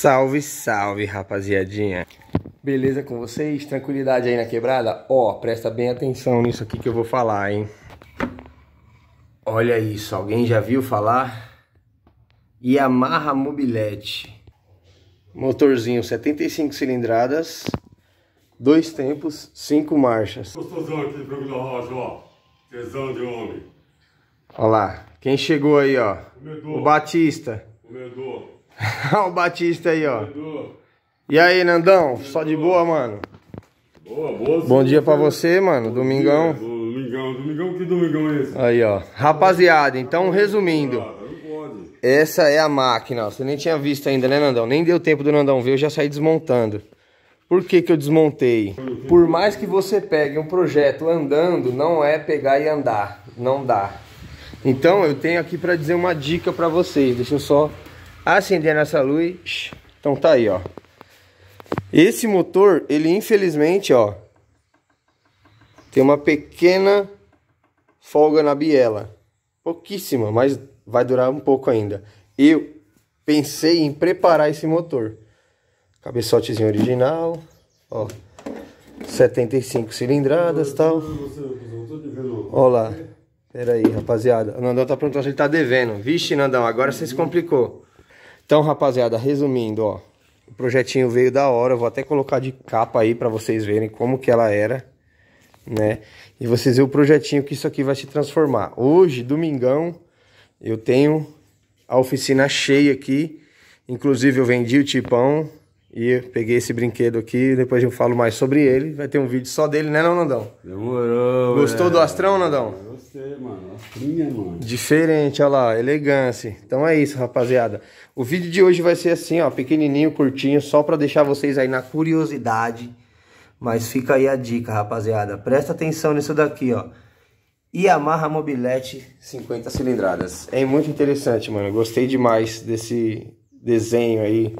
Salve, salve, rapaziadinha. Beleza com vocês? Tranquilidade aí na quebrada? Ó, oh, presta bem atenção nisso aqui que eu vou falar, hein? Olha isso, alguém já viu falar? Yamaha Mobilete. Motorzinho 75 cilindradas, dois tempos, cinco marchas. Gostosão aqui pro Vila Rocha, ó. Tesão de homem. Olha lá, quem chegou aí, ó? O Batista. Olha o Batista aí, ó. E aí, Nandão? Só de boa, mano? Boa, boa. Bom dia pra você, mano. Domingão. domingão. Domingão, que domingão é esse? Aí, ó. Rapaziada, então, resumindo. Ah, Essa é a máquina, ó. Você nem tinha visto ainda, né, Nandão? Nem deu tempo do Nandão ver, eu já saí desmontando. Por que, que eu desmontei? Por mais que você pegue um projeto andando, não é pegar e andar. Não dá. Então, eu tenho aqui pra dizer uma dica pra vocês. Deixa eu só acender essa luz. Então tá aí, ó. Esse motor, ele infelizmente, ó, tem uma pequena folga na biela. Pouquíssima, mas vai durar um pouco ainda. Eu pensei em preparar esse motor. Cabeçotezinho original, ó. 75 cilindradas, tal. Olha lá. Pera aí, rapaziada. O Nandão tá perguntando se ele tá devendo. Vixe, Nandão, agora você se complicou. Então, rapaziada, resumindo, ó. O projetinho veio da hora, eu vou até colocar de capa aí para vocês verem como que ela era, né? E vocês verem o projetinho que isso aqui vai se transformar. Hoje, domingão, eu tenho a oficina cheia aqui. Inclusive eu vendi o tipão, e peguei esse brinquedo aqui, depois eu falo mais sobre ele. Vai ter um vídeo só dele, né não, Nandão? Demorou, Gostou é. do Astrão, Nandão? Gostei, mano. Astrinha, mano. Diferente, olha lá, elegância. Então é isso, rapaziada. O vídeo de hoje vai ser assim, ó, pequenininho, curtinho, só pra deixar vocês aí na curiosidade. Mas fica aí a dica, rapaziada. Presta atenção nisso daqui, ó. Yamaha Mobilete 50 cilindradas. É muito interessante, mano. Gostei demais desse desenho aí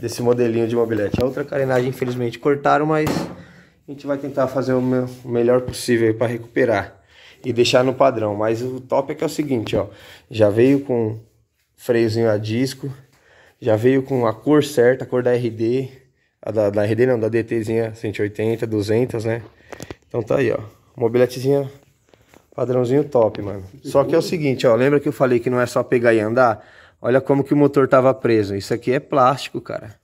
desse modelinho de mobilete. A é outra carenagem, infelizmente, cortaram, mas a gente vai tentar fazer o, meu, o melhor possível para recuperar e deixar no padrão. Mas o top é que é o seguinte, ó, já veio com freiozinho a disco, já veio com a cor certa, a cor da RD, a da, da RD não, da DTzinha 180, 200, né? Então tá aí, ó, mobiletezinha padrãozinho top, mano. Só que é o seguinte, ó, lembra que eu falei que não é só pegar e andar? Olha como que o motor estava preso. Isso aqui é plástico, cara.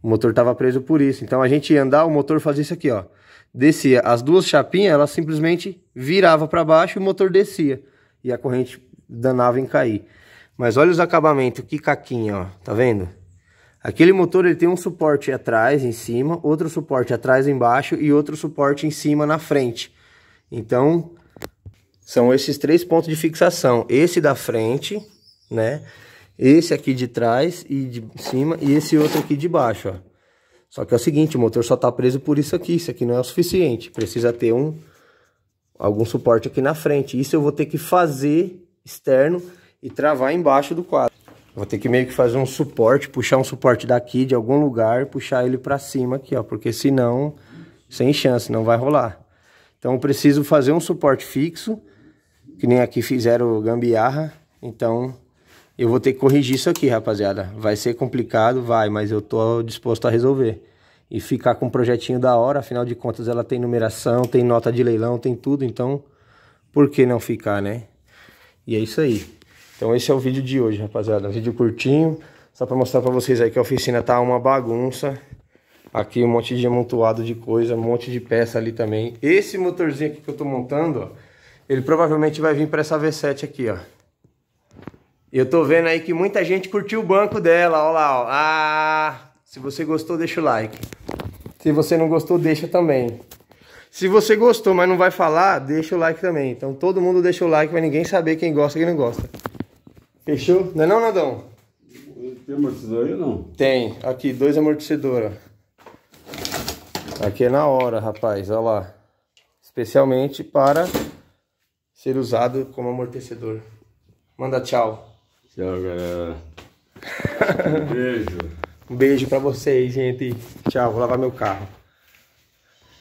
O motor estava preso por isso. Então a gente ia andar, o motor fazia isso aqui, ó. Descia. As duas chapinhas, ela simplesmente virava para baixo e o motor descia. E a corrente danava em cair. Mas olha os acabamentos, que caquinha, ó. Tá vendo? Aquele motor ele tem um suporte atrás, em cima, outro suporte atrás, embaixo e outro suporte em cima, na frente. Então, são esses três pontos de fixação. Esse da frente, né? Esse aqui de trás e de cima e esse outro aqui de baixo, ó. Só que é o seguinte, o motor só tá preso por isso aqui, isso aqui não é o suficiente. Precisa ter um algum suporte aqui na frente. Isso eu vou ter que fazer externo e travar embaixo do quadro. Vou ter que meio que fazer um suporte, puxar um suporte daqui de algum lugar, puxar ele para cima aqui, ó, porque senão sem chance, não vai rolar. Então eu preciso fazer um suporte fixo, que nem aqui fizeram gambiarra, então eu vou ter que corrigir isso aqui, rapaziada. Vai ser complicado, vai, mas eu tô disposto a resolver. E ficar com um projetinho da hora, afinal de contas ela tem numeração, tem nota de leilão, tem tudo, então por que não ficar, né? E é isso aí. Então esse é o vídeo de hoje, rapaziada. vídeo curtinho, só para mostrar para vocês aí que a oficina tá uma bagunça. Aqui um monte de amontoado de coisa, um monte de peça ali também. Esse motorzinho aqui que eu tô montando, ó, ele provavelmente vai vir para essa V7 aqui, ó. Eu tô vendo aí que muita gente curtiu o banco dela, olha lá, ó. Ah, se você gostou, deixa o like. Se você não gostou, deixa também. Se você gostou, mas não vai falar, deixa o like também. Então todo mundo deixa o like, mas ninguém saber quem gosta e quem não gosta. Fechou? Não é não, Nadão? Tem amortecedor aí ou não? Tem. Aqui, dois amortecedores. Aqui é na hora, rapaz. Olha lá. Especialmente para ser usado como amortecedor. Manda tchau. Tchau, galera. Um beijo. um beijo pra vocês, gente. Tchau, vou lavar meu carro.